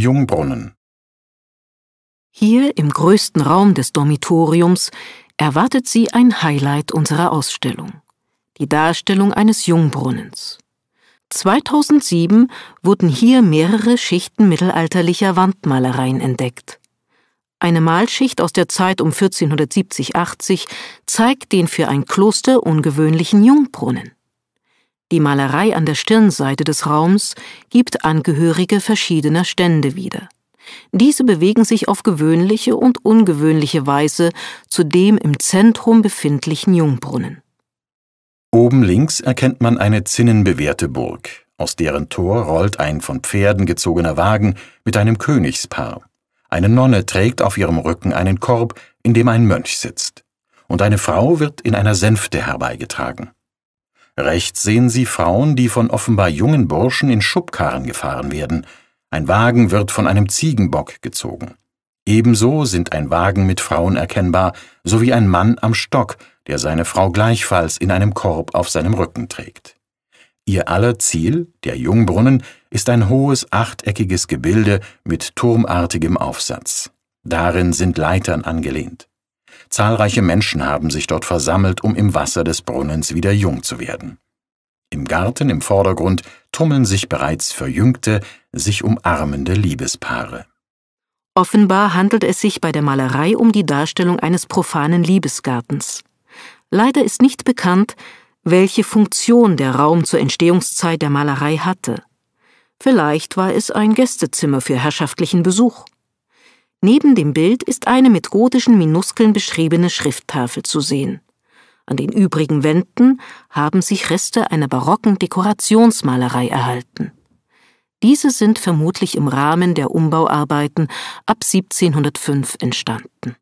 Jungbrunnen. Hier im größten Raum des Dormitoriums erwartet sie ein Highlight unserer Ausstellung, die Darstellung eines Jungbrunnens. 2007 wurden hier mehrere Schichten mittelalterlicher Wandmalereien entdeckt. Eine Malschicht aus der Zeit um 1470-80 zeigt den für ein Kloster ungewöhnlichen Jungbrunnen. Die Malerei an der Stirnseite des Raums gibt Angehörige verschiedener Stände wieder. Diese bewegen sich auf gewöhnliche und ungewöhnliche Weise zu dem im Zentrum befindlichen Jungbrunnen. Oben links erkennt man eine zinnenbewehrte Burg, aus deren Tor rollt ein von Pferden gezogener Wagen mit einem Königspaar. Eine Nonne trägt auf ihrem Rücken einen Korb, in dem ein Mönch sitzt. Und eine Frau wird in einer Sänfte herbeigetragen. Rechts sehen Sie Frauen, die von offenbar jungen Burschen in Schubkarren gefahren werden. Ein Wagen wird von einem Ziegenbock gezogen. Ebenso sind ein Wagen mit Frauen erkennbar, sowie ein Mann am Stock, der seine Frau gleichfalls in einem Korb auf seinem Rücken trägt. Ihr aller Ziel, der Jungbrunnen, ist ein hohes achteckiges Gebilde mit turmartigem Aufsatz. Darin sind Leitern angelehnt. Zahlreiche Menschen haben sich dort versammelt, um im Wasser des Brunnens wieder jung zu werden. Im Garten im Vordergrund tummeln sich bereits verjüngte, sich umarmende Liebespaare. Offenbar handelt es sich bei der Malerei um die Darstellung eines profanen Liebesgartens. Leider ist nicht bekannt, welche Funktion der Raum zur Entstehungszeit der Malerei hatte. Vielleicht war es ein Gästezimmer für herrschaftlichen Besuch. Neben dem Bild ist eine mit gotischen Minuskeln beschriebene Schrifttafel zu sehen. An den übrigen Wänden haben sich Reste einer barocken Dekorationsmalerei erhalten. Diese sind vermutlich im Rahmen der Umbauarbeiten ab 1705 entstanden